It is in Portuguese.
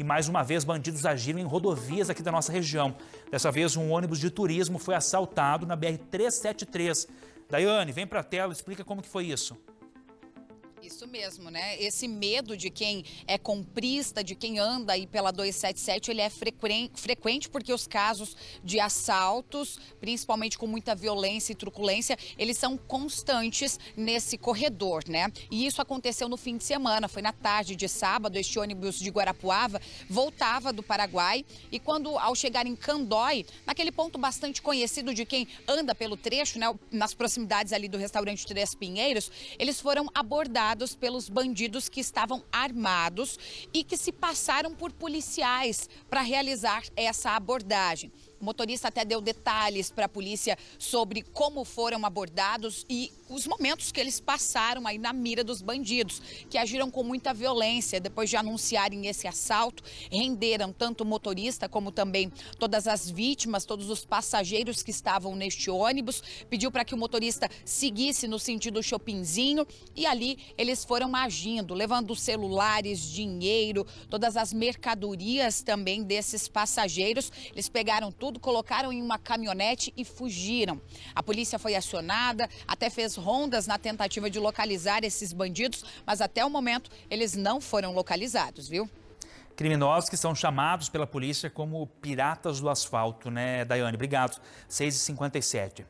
E mais uma vez, bandidos agiram em rodovias aqui da nossa região. Dessa vez, um ônibus de turismo foi assaltado na BR-373. Daiane, vem para a tela, explica como que foi isso. Isso mesmo, né? Esse medo de quem é comprista, de quem anda aí pela 277, ele é frequente porque os casos de assaltos, principalmente com muita violência e truculência, eles são constantes nesse corredor, né? E isso aconteceu no fim de semana, foi na tarde de sábado, este ônibus de Guarapuava voltava do Paraguai e quando ao chegar em Candói, naquele ponto bastante conhecido de quem anda pelo trecho, né, nas proximidades ali do restaurante Três Pinheiros, eles foram abordados pelos bandidos que estavam armados e que se passaram por policiais para realizar essa abordagem. O motorista até deu detalhes para a polícia sobre como foram abordados e os momentos que eles passaram aí na mira dos bandidos, que agiram com muita violência depois de anunciarem esse assalto, renderam tanto o motorista como também todas as vítimas, todos os passageiros que estavam neste ônibus, pediu para que o motorista seguisse no sentido Chopinzinho e ali eles foram agindo, levando celulares, dinheiro, todas as mercadorias também desses passageiros. Eles pegaram tudo tudo, colocaram em uma caminhonete e fugiram. A polícia foi acionada, até fez rondas na tentativa de localizar esses bandidos, mas até o momento eles não foram localizados, viu? Criminosos que são chamados pela polícia como piratas do asfalto, né, Daiane? Obrigado. 6h57.